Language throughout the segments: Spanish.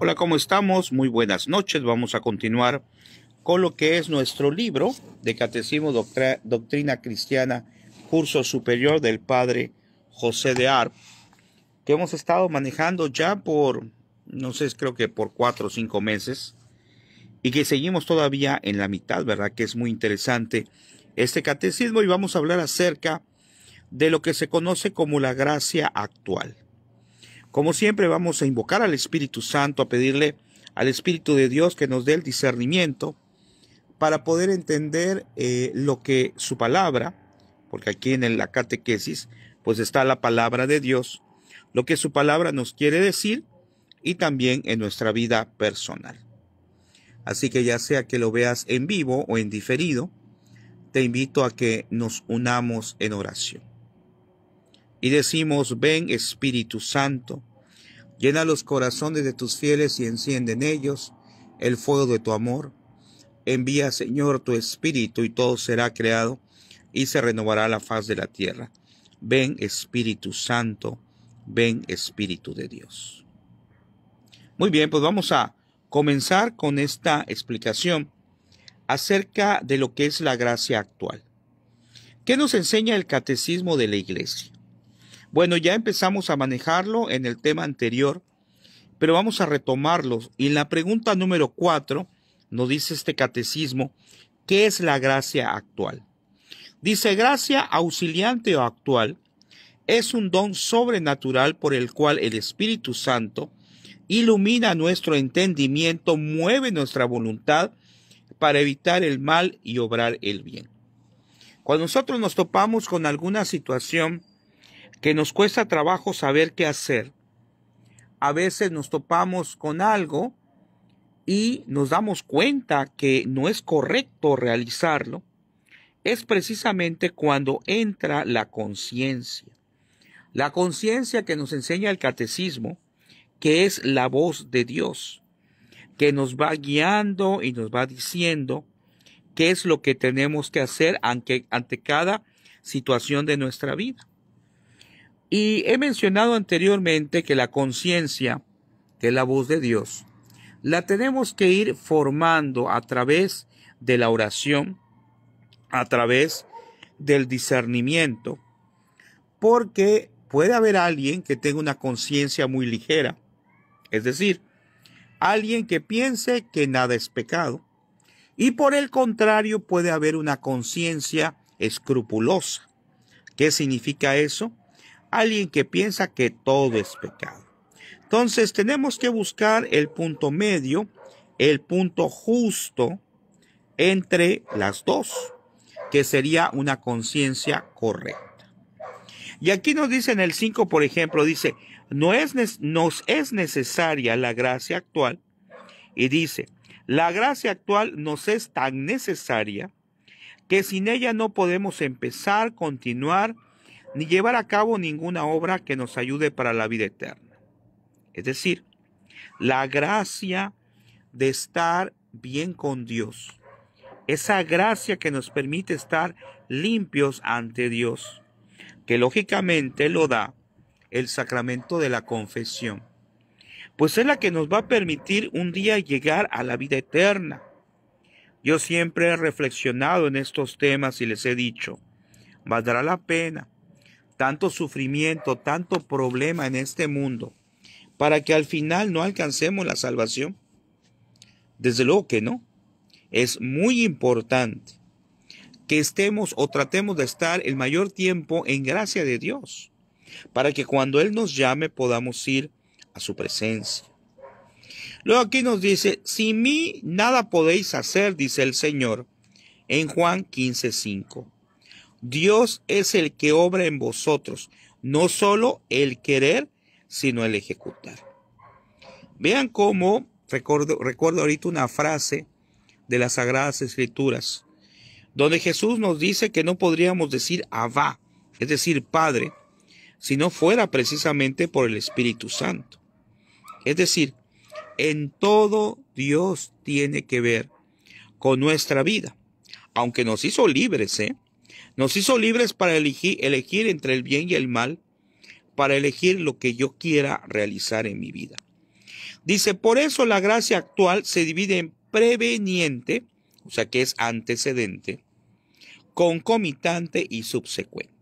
Hola, ¿cómo estamos? Muy buenas noches. Vamos a continuar con lo que es nuestro libro de Catecismo Doctrina Cristiana, curso superior del Padre José de Arp, que hemos estado manejando ya por, no sé, creo que por cuatro o cinco meses, y que seguimos todavía en la mitad, ¿verdad? Que es muy interesante este catecismo y vamos a hablar acerca de lo que se conoce como la gracia actual. Como siempre vamos a invocar al Espíritu Santo, a pedirle al Espíritu de Dios que nos dé el discernimiento para poder entender eh, lo que su palabra, porque aquí en la catequesis, pues está la palabra de Dios, lo que su palabra nos quiere decir y también en nuestra vida personal. Así que ya sea que lo veas en vivo o en diferido, te invito a que nos unamos en oración. Y decimos, ven Espíritu Santo, Llena los corazones de tus fieles y enciende en ellos el fuego de tu amor. Envía, Señor, tu espíritu y todo será creado y se renovará la faz de la tierra. Ven, Espíritu Santo, ven, Espíritu de Dios. Muy bien, pues vamos a comenzar con esta explicación acerca de lo que es la gracia actual. ¿Qué nos enseña el catecismo de la iglesia? Bueno, ya empezamos a manejarlo en el tema anterior, pero vamos a retomarlo. Y en la pregunta número cuatro nos dice este catecismo, ¿qué es la gracia actual? Dice, gracia auxiliante o actual es un don sobrenatural por el cual el Espíritu Santo ilumina nuestro entendimiento, mueve nuestra voluntad para evitar el mal y obrar el bien. Cuando nosotros nos topamos con alguna situación que nos cuesta trabajo saber qué hacer. A veces nos topamos con algo y nos damos cuenta que no es correcto realizarlo, es precisamente cuando entra la conciencia. La conciencia que nos enseña el catecismo, que es la voz de Dios, que nos va guiando y nos va diciendo qué es lo que tenemos que hacer ante, ante cada situación de nuestra vida. Y he mencionado anteriormente que la conciencia, que es la voz de Dios, la tenemos que ir formando a través de la oración, a través del discernimiento, porque puede haber alguien que tenga una conciencia muy ligera, es decir, alguien que piense que nada es pecado, y por el contrario puede haber una conciencia escrupulosa. ¿Qué significa eso? alguien que piensa que todo es pecado. Entonces tenemos que buscar el punto medio, el punto justo entre las dos, que sería una conciencia correcta. Y aquí nos dice en el 5, por ejemplo, dice, no es, nos es necesaria la gracia actual. Y dice, la gracia actual nos es tan necesaria que sin ella no podemos empezar, continuar ni llevar a cabo ninguna obra que nos ayude para la vida eterna. Es decir, la gracia de estar bien con Dios. Esa gracia que nos permite estar limpios ante Dios, que lógicamente lo da el sacramento de la confesión, pues es la que nos va a permitir un día llegar a la vida eterna. Yo siempre he reflexionado en estos temas y les he dicho, valdrá la pena tanto sufrimiento, tanto problema en este mundo, para que al final no alcancemos la salvación? Desde luego que no. Es muy importante que estemos o tratemos de estar el mayor tiempo en gracia de Dios, para que cuando Él nos llame podamos ir a su presencia. Luego aquí nos dice, sin mí nada podéis hacer, dice el Señor, en Juan 15, 5. Dios es el que obra en vosotros, no solo el querer, sino el ejecutar. Vean cómo, recuerdo, recuerdo ahorita una frase de las Sagradas Escrituras, donde Jesús nos dice que no podríamos decir Abba, es decir, Padre, si no fuera precisamente por el Espíritu Santo. Es decir, en todo Dios tiene que ver con nuestra vida, aunque nos hizo libres, ¿eh? Nos hizo libres para elegir, elegir entre el bien y el mal, para elegir lo que yo quiera realizar en mi vida. Dice, por eso la gracia actual se divide en preveniente, o sea que es antecedente, concomitante y subsecuente.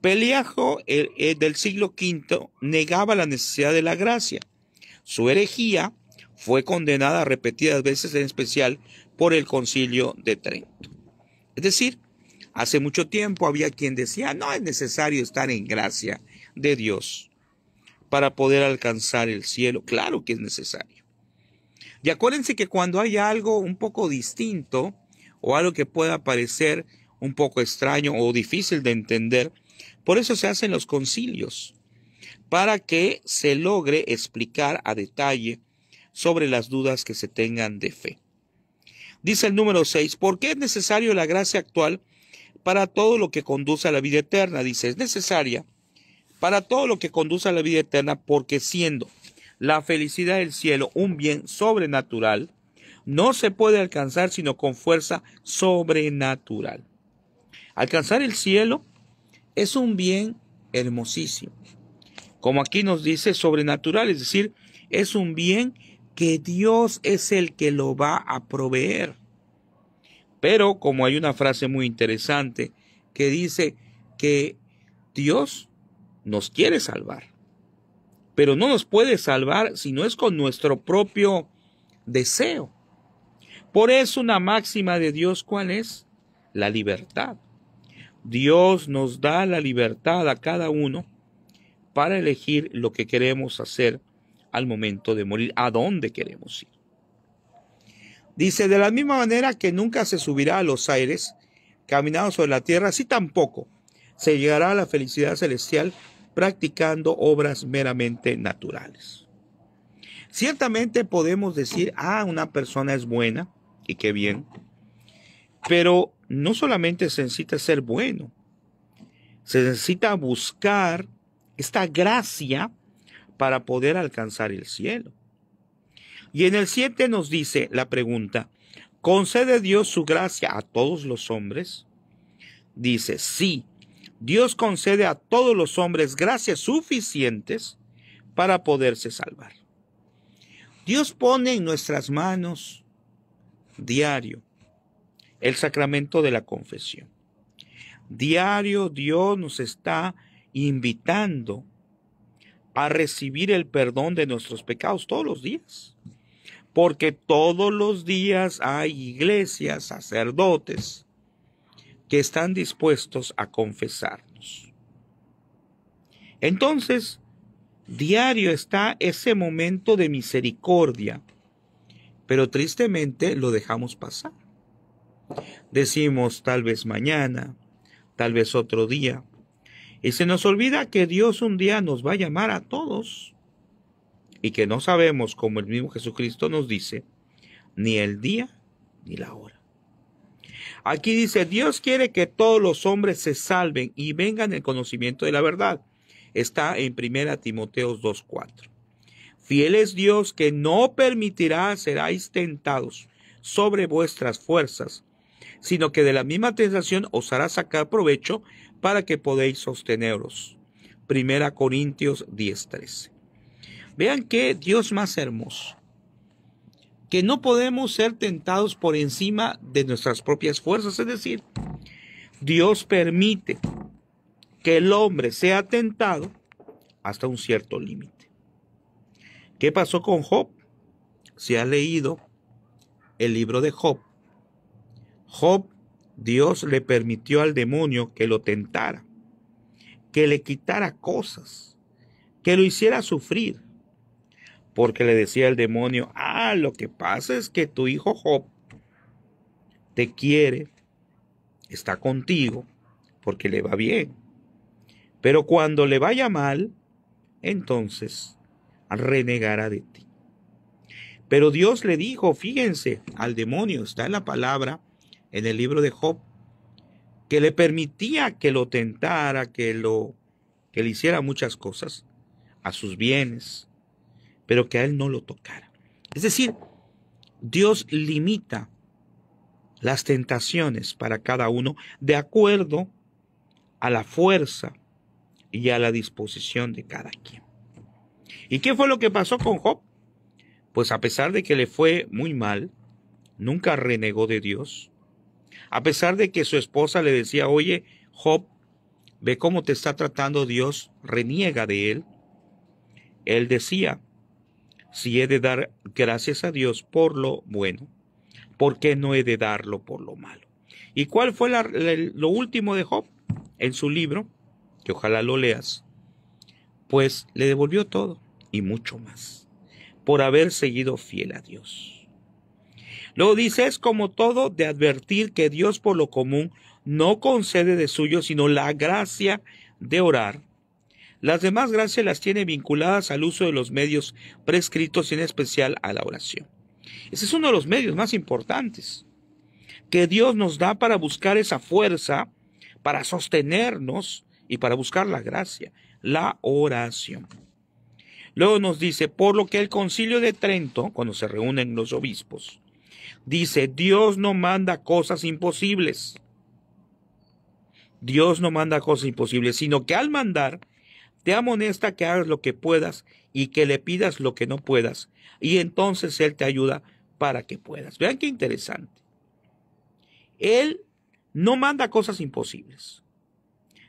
Peliajo eh, del siglo V negaba la necesidad de la gracia. Su herejía fue condenada repetidas veces, en especial por el concilio de Trento. Es decir, Hace mucho tiempo había quien decía, no es necesario estar en gracia de Dios para poder alcanzar el cielo. Claro que es necesario. Y acuérdense que cuando hay algo un poco distinto o algo que pueda parecer un poco extraño o difícil de entender, por eso se hacen los concilios, para que se logre explicar a detalle sobre las dudas que se tengan de fe. Dice el número 6, ¿por qué es necesario la gracia actual para todo lo que conduce a la vida eterna. Dice, es necesaria para todo lo que conduce a la vida eterna porque siendo la felicidad del cielo un bien sobrenatural, no se puede alcanzar sino con fuerza sobrenatural. Alcanzar el cielo es un bien hermosísimo. Como aquí nos dice sobrenatural, es decir, es un bien que Dios es el que lo va a proveer. Pero como hay una frase muy interesante que dice que Dios nos quiere salvar, pero no nos puede salvar si no es con nuestro propio deseo. Por eso una máxima de Dios, ¿cuál es? La libertad. Dios nos da la libertad a cada uno para elegir lo que queremos hacer al momento de morir, a dónde queremos ir. Dice, de la misma manera que nunca se subirá a los aires, caminando sobre la tierra, así tampoco se llegará a la felicidad celestial practicando obras meramente naturales. Ciertamente podemos decir, ah, una persona es buena, y qué bien, pero no solamente se necesita ser bueno, se necesita buscar esta gracia para poder alcanzar el cielo. Y en el 7 nos dice la pregunta, ¿concede Dios su gracia a todos los hombres? Dice, sí, Dios concede a todos los hombres gracias suficientes para poderse salvar. Dios pone en nuestras manos diario el sacramento de la confesión. Diario Dios nos está invitando a recibir el perdón de nuestros pecados todos los días porque todos los días hay iglesias, sacerdotes, que están dispuestos a confesarnos. Entonces, diario está ese momento de misericordia, pero tristemente lo dejamos pasar. Decimos tal vez mañana, tal vez otro día, y se nos olvida que Dios un día nos va a llamar a todos y que no sabemos, como el mismo Jesucristo nos dice, ni el día ni la hora. Aquí dice, Dios quiere que todos los hombres se salven y vengan el conocimiento de la verdad. Está en 1 Timoteo 2.4. Fiel es Dios que no permitirá seráis tentados sobre vuestras fuerzas, sino que de la misma tentación os hará sacar provecho para que podéis sosteneros. 1 Corintios 10.13. Vean qué Dios más hermoso. Que no podemos ser tentados por encima de nuestras propias fuerzas. Es decir, Dios permite que el hombre sea tentado hasta un cierto límite. ¿Qué pasó con Job? Si ha leído el libro de Job, Job, Dios le permitió al demonio que lo tentara, que le quitara cosas, que lo hiciera sufrir, porque le decía el demonio, ah, lo que pasa es que tu hijo Job te quiere, está contigo, porque le va bien. Pero cuando le vaya mal, entonces renegará de ti. Pero Dios le dijo, fíjense, al demonio, está en la palabra, en el libro de Job, que le permitía que lo tentara, que lo que le hiciera muchas cosas a sus bienes, pero que a él no lo tocara. Es decir, Dios limita las tentaciones para cada uno de acuerdo a la fuerza y a la disposición de cada quien. ¿Y qué fue lo que pasó con Job? Pues a pesar de que le fue muy mal, nunca renegó de Dios. A pesar de que su esposa le decía, oye, Job, ve cómo te está tratando Dios, reniega de él. Él decía, si he de dar gracias a Dios por lo bueno, ¿por qué no he de darlo por lo malo? ¿Y cuál fue lo último de Job en su libro? Que ojalá lo leas. Pues le devolvió todo y mucho más por haber seguido fiel a Dios. Luego dice, es como todo de advertir que Dios por lo común no concede de suyo, sino la gracia de orar las demás gracias las tiene vinculadas al uso de los medios prescritos, en especial a la oración. Ese es uno de los medios más importantes que Dios nos da para buscar esa fuerza, para sostenernos y para buscar la gracia, la oración. Luego nos dice, por lo que el concilio de Trento, cuando se reúnen los obispos, dice, Dios no manda cosas imposibles. Dios no manda cosas imposibles, sino que al mandar te amonesta que hagas lo que puedas y que le pidas lo que no puedas, y entonces Él te ayuda para que puedas. Vean qué interesante. Él no manda cosas imposibles,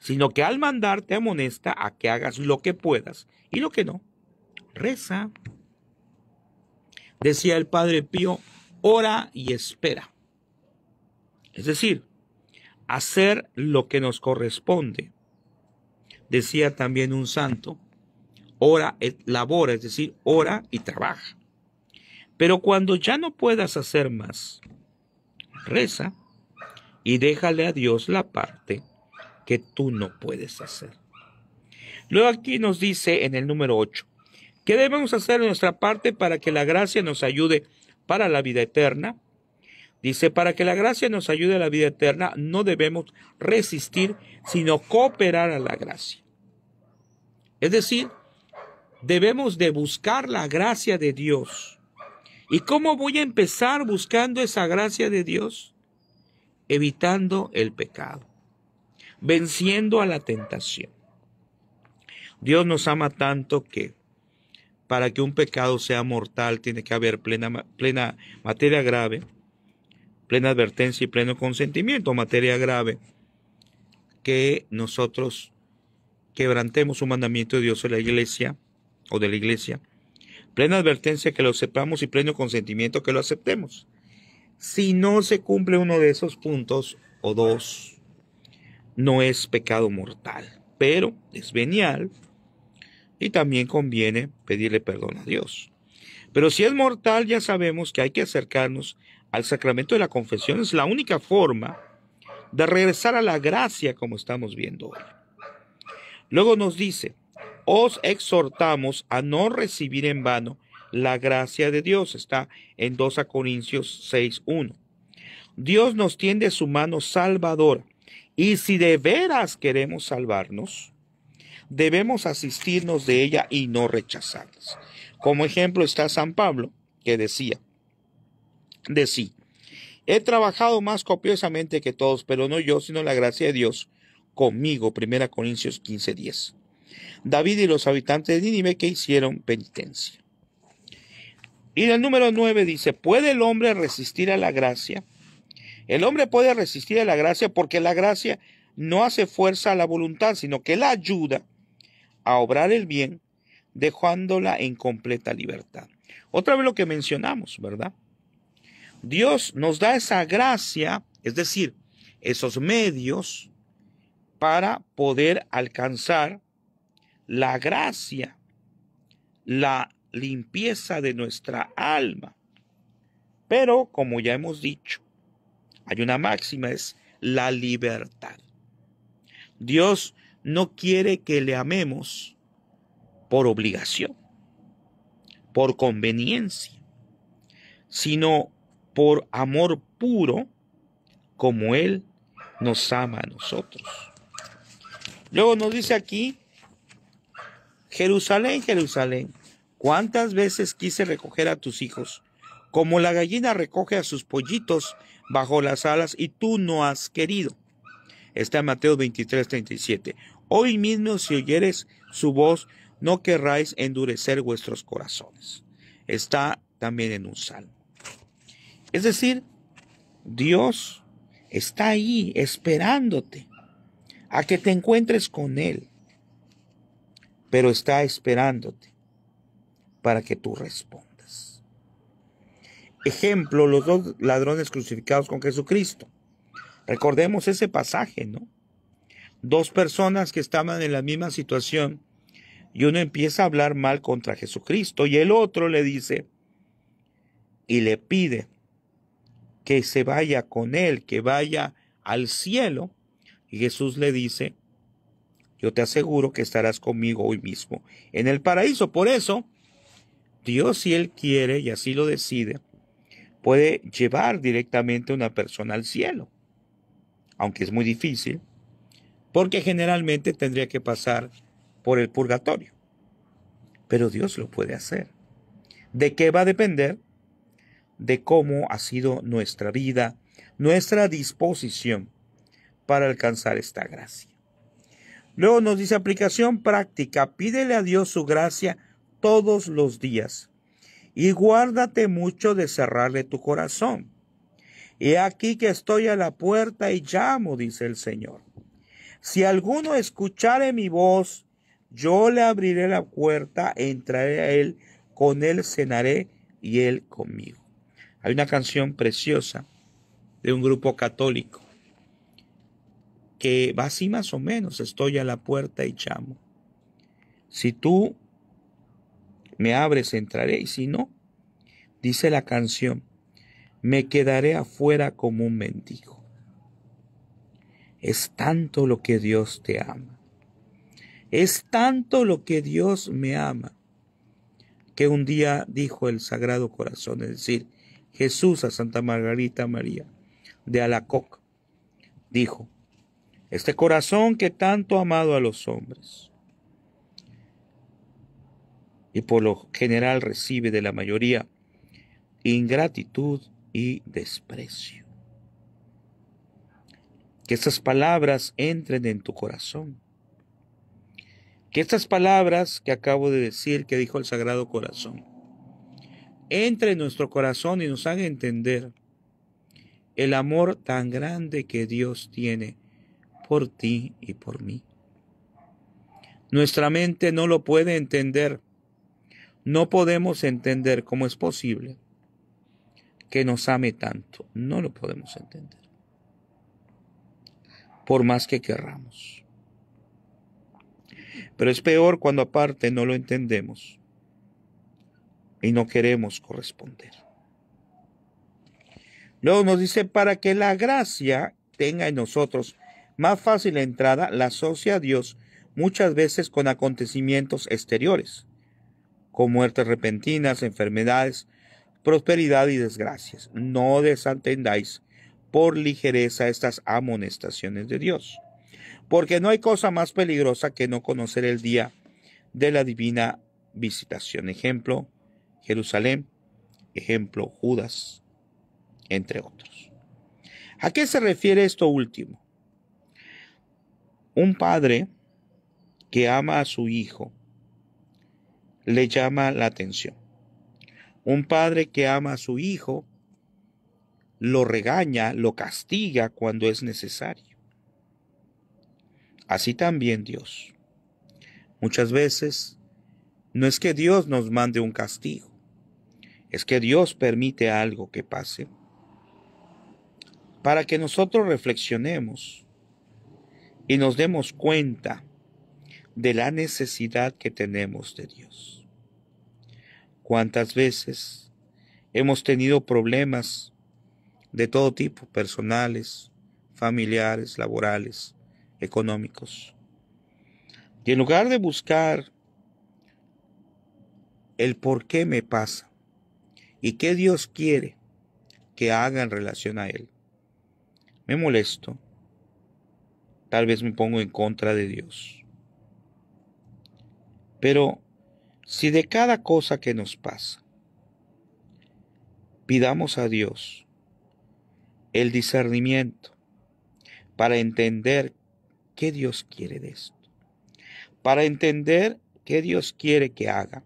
sino que al mandar te amonesta a que hagas lo que puedas y lo que no. Reza. Decía el Padre Pío, ora y espera. Es decir, hacer lo que nos corresponde decía también un santo, ora, eh, labora, es decir, ora y trabaja. Pero cuando ya no puedas hacer más, reza y déjale a Dios la parte que tú no puedes hacer. Luego aquí nos dice en el número 8, ¿qué debemos hacer nuestra parte para que la gracia nos ayude para la vida eterna? Dice, para que la gracia nos ayude a la vida eterna, no debemos resistir, sino cooperar a la gracia. Es decir, debemos de buscar la gracia de Dios. ¿Y cómo voy a empezar buscando esa gracia de Dios? Evitando el pecado, venciendo a la tentación. Dios nos ama tanto que para que un pecado sea mortal tiene que haber plena, plena materia grave, plena advertencia y pleno consentimiento, materia grave, que nosotros quebrantemos un mandamiento de Dios en la iglesia o de la iglesia, plena advertencia que lo sepamos y pleno consentimiento que lo aceptemos. Si no se cumple uno de esos puntos o dos, no es pecado mortal, pero es venial y también conviene pedirle perdón a Dios. Pero si es mortal, ya sabemos que hay que acercarnos al sacramento de la confesión es la única forma de regresar a la gracia como estamos viendo hoy. Luego nos dice, os exhortamos a no recibir en vano la gracia de Dios. Está en 2 Corintios 6.1. Dios nos tiende su mano salvadora. Y si de veras queremos salvarnos, debemos asistirnos de ella y no rechazarlas. Como ejemplo está San Pablo, que decía, de sí. He trabajado más copiosamente que todos, pero no yo, sino la gracia de Dios conmigo. Primera Corintios 15:10. David y los habitantes de Nínive que hicieron penitencia. Y el número 9 dice, ¿puede el hombre resistir a la gracia? El hombre puede resistir a la gracia porque la gracia no hace fuerza a la voluntad, sino que la ayuda a obrar el bien, dejándola en completa libertad. Otra vez lo que mencionamos, ¿verdad? Dios nos da esa gracia, es decir, esos medios para poder alcanzar la gracia, la limpieza de nuestra alma. Pero, como ya hemos dicho, hay una máxima, es la libertad. Dios no quiere que le amemos por obligación, por conveniencia, sino por amor puro, como Él nos ama a nosotros. Luego nos dice aquí, Jerusalén, Jerusalén, cuántas veces quise recoger a tus hijos, como la gallina recoge a sus pollitos bajo las alas y tú no has querido. Está en Mateo 23, 37. Hoy mismo si oyeres su voz, no querráis endurecer vuestros corazones. Está también en un salmo. Es decir, Dios está ahí esperándote a que te encuentres con Él, pero está esperándote para que tú respondas. Ejemplo, los dos ladrones crucificados con Jesucristo. Recordemos ese pasaje, ¿no? Dos personas que estaban en la misma situación y uno empieza a hablar mal contra Jesucristo y el otro le dice y le pide que se vaya con él, que vaya al cielo. Y Jesús le dice, yo te aseguro que estarás conmigo hoy mismo en el paraíso. Por eso, Dios, si Él quiere y así lo decide, puede llevar directamente a una persona al cielo, aunque es muy difícil, porque generalmente tendría que pasar por el purgatorio. Pero Dios lo puede hacer. ¿De qué va a depender? de cómo ha sido nuestra vida, nuestra disposición para alcanzar esta gracia. Luego nos dice aplicación práctica, pídele a Dios su gracia todos los días y guárdate mucho de cerrarle tu corazón. He aquí que estoy a la puerta y llamo, dice el Señor. Si alguno escuchare mi voz, yo le abriré la puerta, entraré a él, con él cenaré y él conmigo. Hay una canción preciosa de un grupo católico que va así más o menos, estoy a la puerta y llamo. Si tú me abres, entraré, y si no, dice la canción, me quedaré afuera como un mendigo. Es tanto lo que Dios te ama. Es tanto lo que Dios me ama, que un día dijo el Sagrado Corazón, es decir, Jesús a Santa Margarita María de Alacoc, dijo, este corazón que tanto ha amado a los hombres y por lo general recibe de la mayoría ingratitud y desprecio. Que estas palabras entren en tu corazón. Que estas palabras que acabo de decir, que dijo el Sagrado Corazón, entre nuestro corazón y nos haga entender el amor tan grande que Dios tiene por ti y por mí. Nuestra mente no lo puede entender. No podemos entender cómo es posible que nos ame tanto. No lo podemos entender. Por más que querramos. Pero es peor cuando aparte no lo entendemos y no queremos corresponder. Luego nos dice, para que la gracia tenga en nosotros más fácil entrada, la asocia a Dios muchas veces con acontecimientos exteriores, con muertes repentinas, enfermedades, prosperidad y desgracias. No desatendáis por ligereza estas amonestaciones de Dios, porque no hay cosa más peligrosa que no conocer el día de la divina visitación. Ejemplo, Jerusalén, ejemplo Judas, entre otros. ¿A qué se refiere esto último? Un padre que ama a su hijo le llama la atención. Un padre que ama a su hijo lo regaña, lo castiga cuando es necesario. Así también Dios. Muchas veces no es que Dios nos mande un castigo, es que Dios permite algo que pase para que nosotros reflexionemos y nos demos cuenta de la necesidad que tenemos de Dios. ¿Cuántas veces hemos tenido problemas de todo tipo, personales, familiares, laborales, económicos? Y en lugar de buscar el por qué me pasa, y qué Dios quiere que haga en relación a Él. Me molesto, tal vez me pongo en contra de Dios. Pero si de cada cosa que nos pasa, pidamos a Dios el discernimiento para entender qué Dios quiere de esto, para entender qué Dios quiere que haga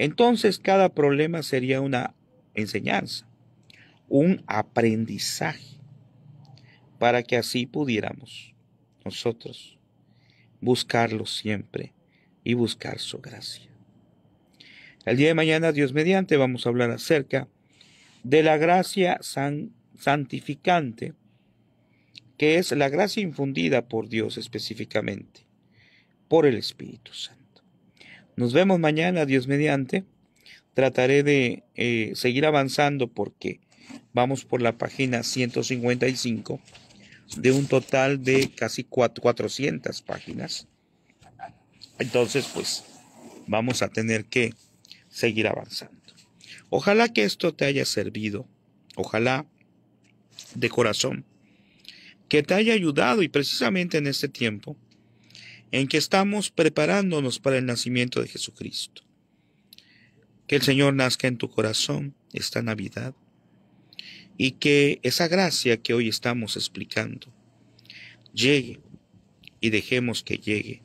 entonces cada problema sería una enseñanza, un aprendizaje, para que así pudiéramos nosotros buscarlo siempre y buscar su gracia. El día de mañana, Dios mediante, vamos a hablar acerca de la gracia santificante, que es la gracia infundida por Dios específicamente, por el Espíritu Santo. Nos vemos mañana, Dios mediante. Trataré de eh, seguir avanzando porque vamos por la página 155 de un total de casi 400 páginas. Entonces, pues vamos a tener que seguir avanzando. Ojalá que esto te haya servido. Ojalá de corazón que te haya ayudado y precisamente en este tiempo en que estamos preparándonos para el nacimiento de Jesucristo. Que el Señor nazca en tu corazón esta Navidad y que esa gracia que hoy estamos explicando llegue y dejemos que llegue,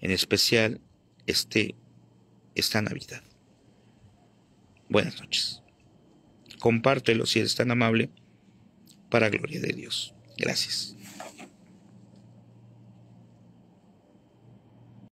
en especial este, esta Navidad. Buenas noches. Compártelo si eres tan amable para gloria de Dios. Gracias.